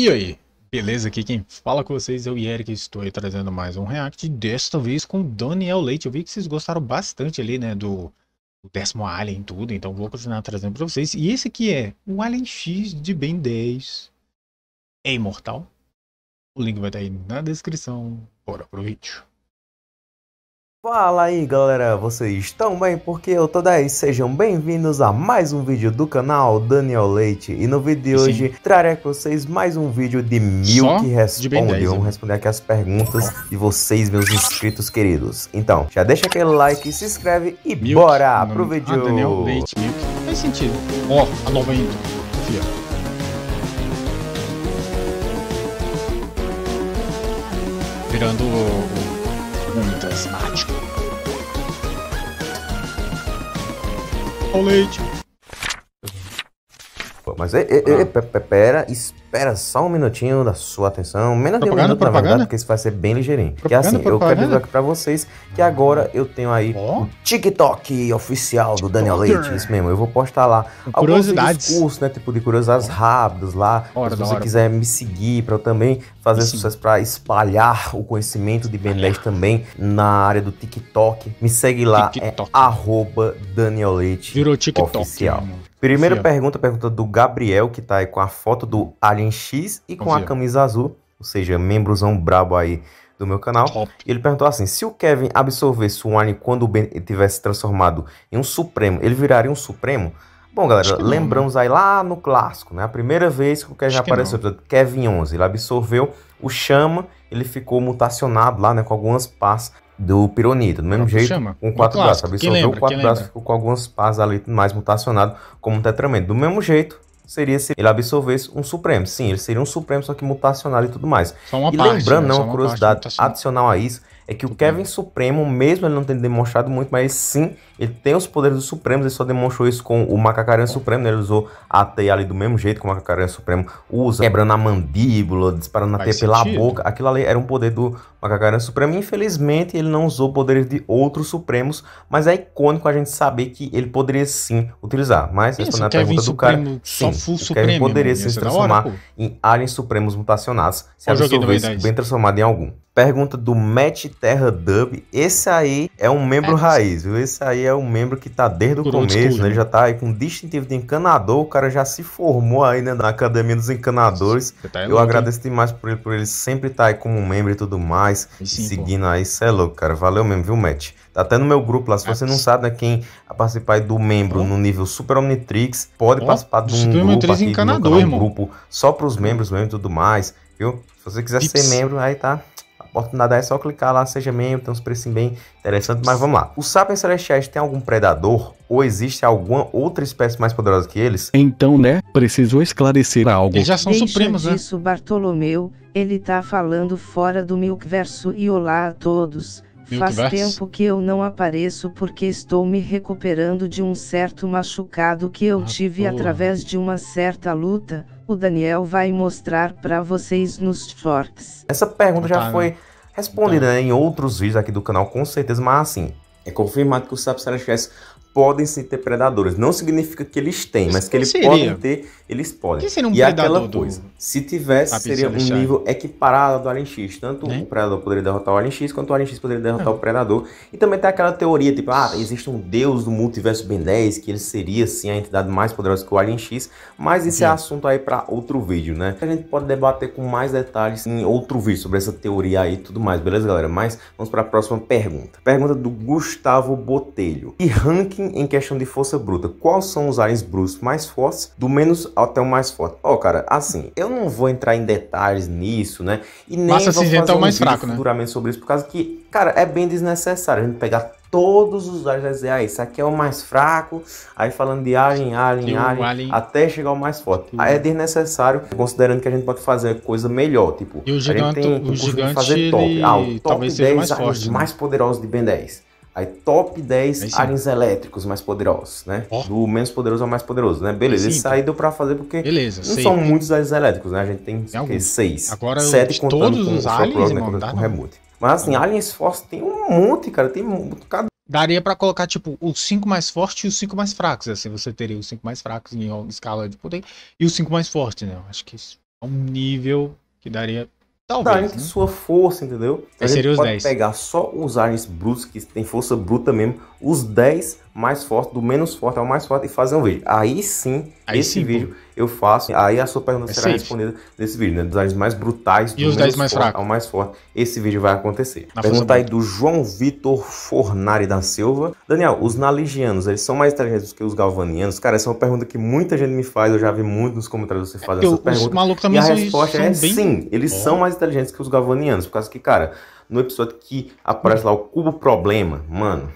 E aí, beleza? Aqui quem fala com vocês é o Eric, estou aí trazendo mais um react, desta vez com Daniel Leite. Eu vi que vocês gostaram bastante ali, né, do, do décimo Alien e tudo, então vou continuar trazendo para vocês. E esse aqui é o Alien X de Ben 10, é imortal. O link vai estar aí na descrição, bora pro vídeo. Fala aí galera, vocês estão bem? Porque eu tô daí, sejam bem-vindos a mais um vídeo do canal Daniel Leite E no vídeo de Sim. hoje trarei com vocês mais um vídeo de mil Só que respondem Vamos responder aqui as perguntas de vocês, meus inscritos queridos Então, já deixa aquele like, se inscreve e Milk, bora pro vídeo ah, Daniel Leite, Milk, faz sentido Ó, oh, a nova intro, aqui Virando o Ondas Mágico. Ao leite. Mas e, é, e, é, é, ah. e, pera, espera só um minutinho da sua atenção. Menos propaganda, de um minuto, propaganda? na verdade, porque isso vai ser bem ligeirinho. Propaganda, que assim, propaganda. eu quero dizer aqui pra vocês que agora eu tenho aí oh. TikTok oficial do Daniel Leite. Isso mesmo, eu vou postar lá alguns discursos, né? Tipo de curiosidades rápidas lá. se você hora. quiser me seguir pra eu também fazer Sim. sucesso pra espalhar o conhecimento de Ben 10 também na área do TikTok. Me segue lá, TikTok. é arroba Daniel Leite Virou TikTok, oficial. Mano. Primeira Sim, pergunta, pergunta do Gabriel, que tá aí com a foto do Alien X e com a camisa azul, ou seja, membrozão brabo aí do meu canal. Top. Ele perguntou assim: se o Kevin absorvesse o Alien quando o Ben tivesse transformado em um Supremo, ele viraria um Supremo? Bom, galera, né? lembramos aí lá no clássico, né? A primeira vez que o Kevin Acho apareceu, que Kevin 11, ele absorveu o Chama, ele ficou mutacionado lá, né? Com algumas partes do Pironita. Do mesmo jeito, chama. um 4 braços. Absorveu o 4 braços ficou com algumas partes ali mais mutacionado como um tetramento. Do mesmo jeito, seria se ele absorvesse um Supremo. Sim, ele seria um Supremo, só que mutacionado e tudo mais. e parte, lembrando, né? né uma curiosidade adicional a isso, é que o Kevin Supremo, mesmo ele não tendo demonstrado muito, mas sim, ele tem os poderes dos Supremos, ele só demonstrou isso com o Macacaranha Supremo, né? Ele usou a teia ali do mesmo jeito que o Macacaranha Supremo usa, quebrando a mandíbula, disparando a teia pela boca. Aquilo ali era um poder do Macacaranha Supremo. Infelizmente, ele não usou poderes de outros Supremos, mas é icônico a gente saber que ele poderia sim utilizar. Mas, respondendo a pergunta Supremo, do cara, sim, o Supremo, Kevin poderia mano, se é transformar hora, em aliens Supremos mutacionados, se absorvesse bem transformado em algum. Pergunta do Matt Terra Dub. Esse aí é um membro é. raiz, viu? Esse aí é um membro que tá desde o Por começo, né? né? Ele já tá aí com distintivo de encanador. O cara já se formou aí, né? Na Academia dos Encanadores. Tá eu agradeço demais por ele, por ele sempre estar tá aí como membro e tudo mais. E sim, seguindo pô. aí, cê é louco, cara. Valeu mesmo, viu, Matt? Tá até no meu grupo lá. Se você não sabe, né? Quem participar aí do membro hum? no nível Super Omnitrix, pode participar de um grupo aqui, encanador, no canal, um grupo só pros membros mesmo e tudo mais, viu? Se você quiser ser membro, aí tá a oportunidade é só clicar lá, seja membro, tem uns preços bem interessantes, mas vamos lá. Os sapiens celestiais têm algum predador? Ou existe alguma outra espécie mais poderosa que eles? Então, né, precisou esclarecer algo. Eles já são Deixa supremos, né? disso, né? Bartolomeu, ele tá falando fora do Milkverso e olá a todos. Faz tempo que eu não apareço porque estou me recuperando de um certo machucado que eu ah, tive porra. através de uma certa luta. O Daniel vai mostrar para vocês nos shorts. Essa pergunta já tá, né? foi respondida tá. em outros vídeos aqui do canal, com certeza, mas assim, é confirmado que o Sapo Celestiais podem ser ter predadores. Não significa que eles têm, mas que eles seria? podem ter, eles podem. Que seria um e aquela coisa, do... se tivesse, seria um nível equiparado do Alien X. Tanto né? o predador poderia derrotar o Alien X, quanto o Alien X poderia derrotar é. o predador. E também tem aquela teoria, tipo, ah, existe um deus do multiverso Ben 10, que ele seria, sim, a entidade mais poderosa que o Alien X. Mas esse é assunto aí para outro vídeo, né? A gente pode debater com mais detalhes em outro vídeo sobre essa teoria aí e tudo mais, beleza, galera? Mas vamos para a próxima pergunta. Pergunta do Gustavo Botelho. Que ranking em questão de força bruta, quais são os aliens brutos mais fortes, do menos até o mais forte? Ó, oh, cara, assim, eu não vou entrar em detalhes nisso, né? E nem Massa vou é fazer um mais fraco, né? sobre isso, por causa que, cara, é bem desnecessário a gente pegar todos os aliens e dizer, ah, esse aqui é o mais fraco, aí falando de alien, alien, alien, alien, até chegar ao mais forte. Aí é desnecessário, considerando que a gente pode fazer coisa melhor, tipo, e o gigante, a gente tem o gigante, fazer top. Ah, o top talvez 10 mais, forte, né? mais né? poderosos de Ben 10. Aí top 10 aliens elétricos mais poderosos, né? Oh. Do menos poderoso ao mais poderoso, né? Beleza, sim, isso aí deu pra fazer porque Beleza, não sei. são muitos aliens elétricos, né? A gente tem, tem que, seis. Agora, sete contando todos com os aliens, né? com remote. Mas assim, ah. aliens fortes tem um monte, cara. Tem um bocado daria para colocar tipo os cinco mais fortes e os cinco mais fracos assim você teria os cinco mais fracos em escala de poder e os cinco mais fortes né Eu acho que isso é um nível que daria Talvez. Tá, né? sua força, entendeu? Aí seria os pode 10. pegar só os aliens brutos que tem força bruta mesmo, os 10 mais forte, do menos forte ao mais forte e fazer um vídeo. Aí sim, aí esse sim, vídeo pô. eu faço. Aí a sua pergunta é será safe. respondida nesse vídeo, né? Dos aliens mais brutais do e os 10 mais fracos. ao mais forte. Esse vídeo vai acontecer. Na pergunta aí do João Vitor Fornari da Silva. Daniel, os naligianos, eles são mais inteligentes que os galvanianos? Cara, essa é uma pergunta que muita gente me faz. Eu já vi muito nos comentários você é fazendo eu, essa pergunta. Malucos também e a resposta é bem... sim, eles são mais inteligentes que os galvanianos. Por causa que, cara, no episódio que aparece lá o cubo problema, mano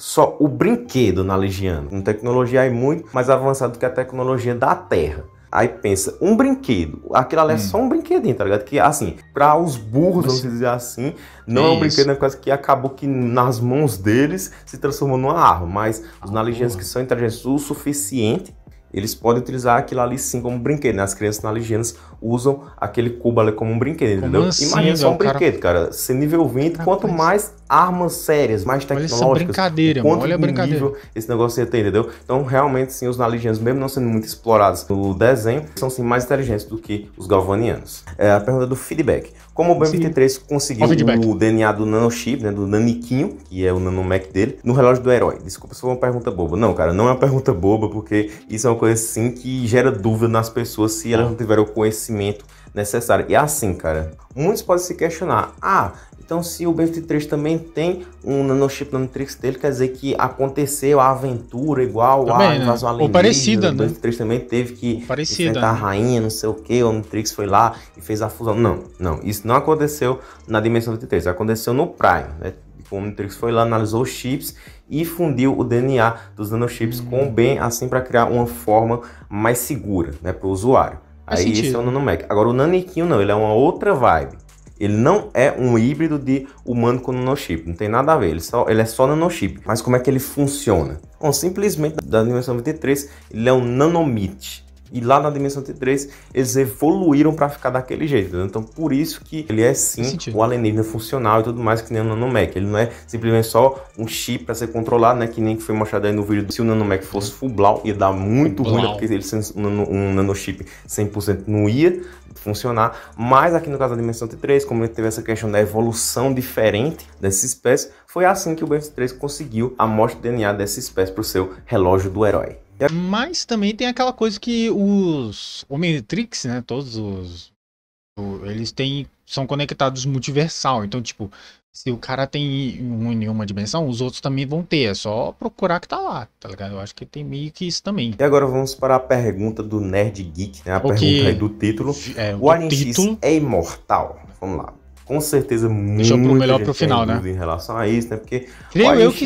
só o brinquedo na Legiana. Uma tecnologia aí muito mais avançada do que a tecnologia da Terra. Aí pensa, um brinquedo. Aquilo ali é hum. é só um brinquedinho, tá ligado? Que, assim, para os burros, vamos assim. dizer assim, não Isso. é um brinquedo, é quase que acabou que nas mãos deles se transformou numa arma. Mas os ah, naligianos que são inteligentes o suficiente, eles podem utilizar aquilo ali sim como brinquedo. Né? As crianças naligianas usam aquele cubo ali como um brinquedo, como entendeu? Assim, Imagina só um cara... brinquedo, cara. Ser nível 20, ah, tá quanto mas... mais armas sérias, mais tecnológicas. Olha essa brincadeira, mano. Olha a brincadeira. Esse negócio ia ter, entendeu? Então, realmente, sim, os Nalidianos, mesmo não sendo muito explorados no desenho, são sim mais inteligentes do que os Galvanianos. É a pergunta do feedback. Como o BM-23 conseguiu o, o, DNA do nanochip, né, do naniquinho, que é o nanomec dele, no relógio do herói? Desculpa se foi uma pergunta boba. Não, cara, não é uma pergunta boba, porque isso é uma coisa, sim, que gera dúvida nas pessoas se elas não tiveram conhecimento necessária. E assim, cara, muitos podem se questionar: ah, então se o Ben 23 também tem um nanochip Matrix dele, quer dizer que aconteceu a aventura igual também, a né? invasão né? alienígena. Ou parecida, né? O BFT3 também teve que parecida, enfrentar né? a rainha, não sei o que, o Matrix foi lá e fez a fusão. Não, não, isso não aconteceu na dimensão 23, aconteceu no Prime, né? O tipo, Matrix foi lá, analisou os chips e fundiu o DNA dos nanochips hum. com o bem, assim para criar uma forma mais segura né, para o usuário. Aí sentido. esse é o nanomec. Agora o Naniquinho não, ele é uma outra vibe. Ele não é um híbrido de humano com nanochip, não tem nada a ver, ele, só, ele é só nanochip. Mas como é que ele funciona? Bom, simplesmente da dimensão 23, ele é um nanomite. E lá na Dimensão T3, eles evoluíram para ficar daquele jeito. Né? Então, por isso que ele é sim o alienígena funcional e tudo mais que nem o Nanomec. Ele não é simplesmente só um chip para ser controlado, né? Que nem que foi mostrado aí no vídeo. Se o Nanomec fosse full blau, ia dar muito ruim, né? porque ele sendo um, nanochip 100% não ia funcionar. Mas aqui no caso da Dimensão T3, como ele teve essa questão da evolução diferente dessa espécie, foi assim que o Ben 3 conseguiu a morte do DNA dessa espécie para o seu relógio do herói. É, mas também tem aquela coisa que os Omnitrix, né? Todos os. Eles têm. são conectados multiversal. Então, tipo, se o cara tem um em uma dimensão, os outros também vão ter. É só procurar que tá lá, tá ligado? Eu acho que tem meio que isso também. E agora vamos para a pergunta do Nerd Geek, né? A pergunta aí do título. É, o Alien título... é imortal. Vamos lá com certeza muito. Deixou pro pro final, né? Em relação a isso, né? Porque Creio eu que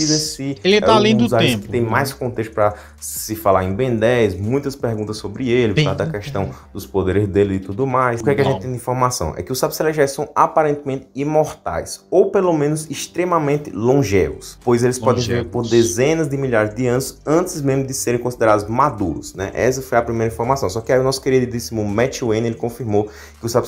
ele tá é tá um além do tempo. Que tem né? mais contexto para se falar em Ben 10, muitas perguntas sobre ele, por causa da questão dos poderes dele e tudo mais. O que, é que a gente tem de informação? É que os Sabe são aparentemente imortais, ou pelo menos extremamente longevos, pois eles longevos. podem viver por dezenas de milhares de anos antes mesmo de serem considerados maduros, né? Essa foi a primeira informação. Só que aí o nosso queridíssimo Matt Wayne, ele confirmou que os Sabe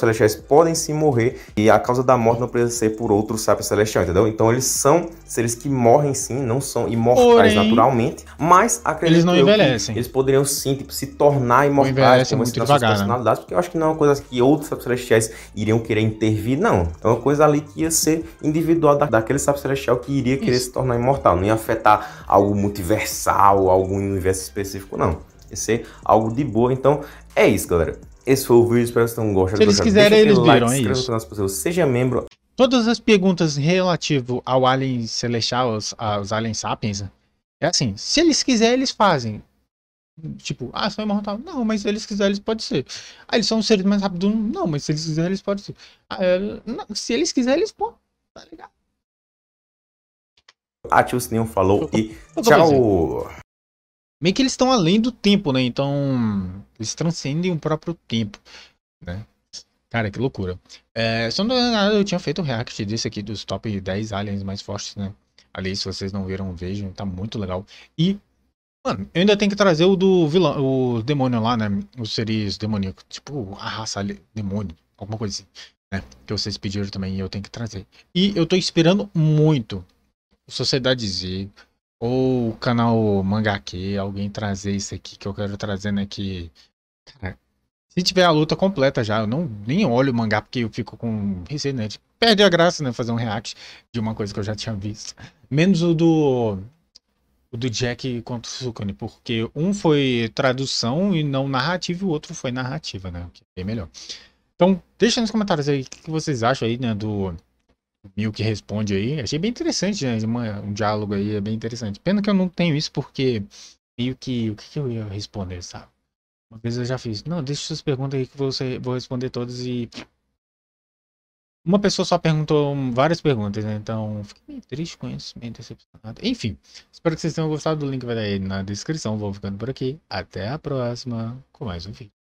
podem sim morrer e a causa da morte não precisa ser por outro sapiens celestial, entendeu? Então eles são seres que morrem sim, não são imortais Porém, naturalmente, mas acredito eles não envelhecem. eles poderiam sim tipo, se tornar imortais como se devagar, né? personalidades, né? porque eu acho que não é uma coisa que outros sapiens celestiais iriam querer intervir, não. É uma coisa ali que ia ser individual daquele sapiens celestial que iria querer Isso. se tornar imortal, não ia afetar algo multiversal, algum universo específico, não. Ia ser algo de boa, então é isso, galera. Esse foi o vídeo, espero que vocês tenham gostado. Se eles quiserem, eles like, viram, é isso. No canal, seja membro. Todas as perguntas relativo ao Alien Celestial, aos, aos Alien Sapiens, é assim, se eles quiserem, eles fazem. Tipo, ah, são imortais? Não, mas se eles quiserem, eles podem ser. Ah, eles são seres mais rápidos. Não, mas se eles quiserem, eles podem ser. Ah, é, não, se eles quiserem, eles podem. Tá ligado? Ative o sininho, falou e tchau! meio que eles estão além do tempo, né? Então, eles transcendem o próprio tempo, né? Cara, que loucura. É, se eu nada, eu tinha feito um react desse aqui dos top 10 aliens mais fortes, né? Ali, se vocês não viram, vejam, tá muito legal. E, mano, eu ainda tenho que trazer o do vilão, o demônio lá, né? Os seres demoníacos, tipo, a raça ali, demônio, alguma coisa assim, né? Que vocês pediram também e eu tenho que trazer. E eu tô esperando muito Sociedade Z, ou o canal Mangake, alguém trazer isso aqui que eu quero trazer, né? Que. Cara, se tiver a luta completa já, eu não nem olho o mangá porque eu fico com receio, né? Perde a graça, né? Fazer um react de uma coisa que eu já tinha visto. Menos o do. O do Jack contra o Sukune, porque um foi tradução e não narrativa, e o outro foi narrativa, né? Que é melhor. Então, deixa nos comentários aí o que vocês acham aí, né? Do que responde aí. Achei bem interessante, né? Uma, um diálogo aí é bem interessante. Pena que eu não tenho isso porque meio que o que, que eu ia responder, sabe? Uma vez eu já fiz. Não, deixa suas perguntas aí que você vou responder todas e uma pessoa só perguntou várias perguntas, né? Então, fiquei triste com isso, meio decepcionado. Enfim, espero que vocês tenham gostado. do link vai aí na descrição. Vou ficando por aqui. Até a próxima com mais um vídeo.